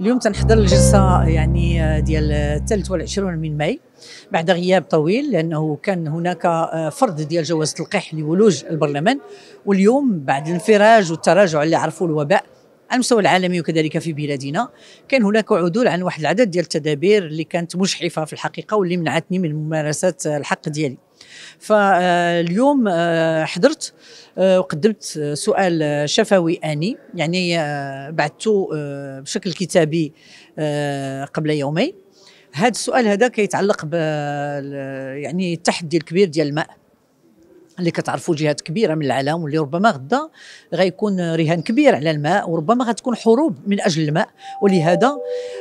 اليوم تنحضر الجلسة يعني ديال الثالث والعشرون من ماي بعد غياب طويل لأنه كان هناك آه، فرض ديال جواز تلقيح لولوج البرلمان واليوم بعد الانفراج والتراجع اللي عرفوا الوباء على المستوى العالمي وكذلك في بلادنا كان هناك عدول عن واحد العدد ديال التدابير اللي كانت مجحفة في الحقيقة واللي منعتني من ممارسة الحق ديالي فاليوم آه، حضرت آه، وقدمت آه، سؤال شفوي اني يعني بعثته بشكل كتابي قبل يومين هذا السؤال هذا كيتعلق ب يعني التحدي الكبير ديال الماء اللي كتعرفوا جهات كبيره من العالم واللي ربما غدا غيكون رهان كبير على الماء وربما غتكون حروب من اجل الماء ولهذا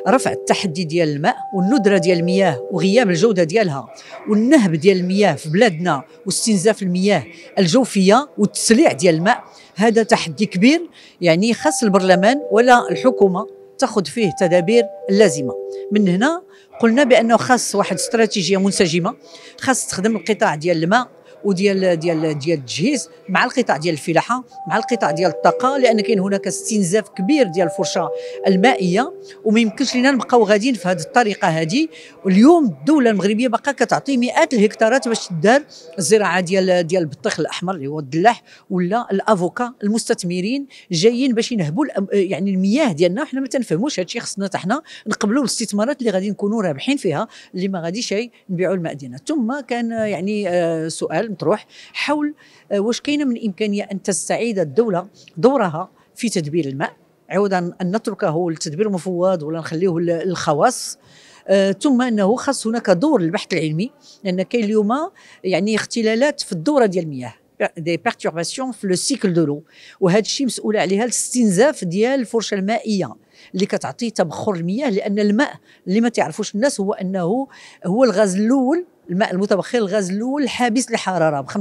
رفع التحدي ديال الماء والندره ديال المياه وغياب الجوده ديالها والنهب ديال المياه في بلادنا واستنزاف المياه الجوفيه والتسليع ديال الماء هذا تحدي كبير يعني خاص البرلمان ولا الحكومه تاخذ فيه التدابير اللازمه من هنا قلنا بانه خاص واحد استراتيجيه منسجمه خاص تخدم القطاع ديال الماء وديال ديال ديال التجهيز مع القطاع ديال الفلاحه مع القطاع ديال الطاقه لان كاين هناك استنزاف كبير ديال الفرشه المائيه وما يمكنش لينا نبقاو غاديين في هذه الطريقه هذه واليوم الدوله المغربيه باقا كتعطي مئات الهكتارات باش تدار الزراعه ديال ديال البطيخ الاحمر اللي هو الدلاح ولا الافوكا المستثمرين جايين باش ينهبوا يعني المياه ديالنا حنا ما تنفهموش هادشي خصنا حتى حنا نقبلوا الاستثمارات اللي غادي نكونوا رابحين فيها اللي ما غاديش نبيعوا الماء ديالنا ثم كان يعني آه، سؤال المطروح حول آه، واش كاينه من امكانيه ان تستعيد الدوله دورها في تدبير الماء عوضا ان نتركه للتدبير المفوض ولا نخليه للخواص آه، ثم انه خاص هناك دور للبحث العلمي لان كاين اليوم يعني اختلالات في الدوره ديال المياه دي بيرتورباسيون في لو سيكل دو لو وهذا الشيء مسؤوله عليها الاستنزاف ديال الفرشه المائيه اللي كتعطي تبخر المياه لان الماء اللي ما تعرفوش الناس هو انه هو الغاز الاول الماء المتبخر الغاز الاول حابس للحراره ب 95%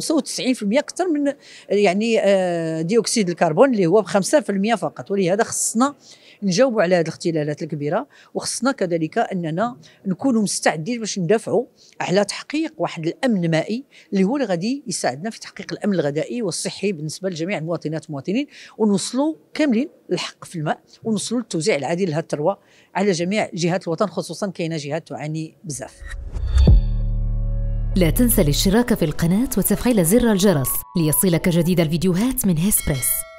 اكثر من يعني آه، ديوكسيد الكربون اللي هو ب 5% فقط ولهذا خصنا نجاوبوا على هذه الاختلالات الكبيره وخصنا كذلك اننا نكونوا مستعدين باش ندافعوا على تحقيق واحد الامن مائي اللي هو اللي غادي يساعدنا في تحقيق الامن الغذائي والصحي بالنسبه لجميع المواطنات والمواطنين ونوصلوا كاملين الحق في الماء ونوصلوا للتوزيع العادل لهذه الثروه على جميع جهات الوطن خصوصا كاينه جهات تعاني بزاف لا تنسى الاشتراك في القناة وتفعيل زر الجرس ليصلك جديد الفيديوهات من هيسبريس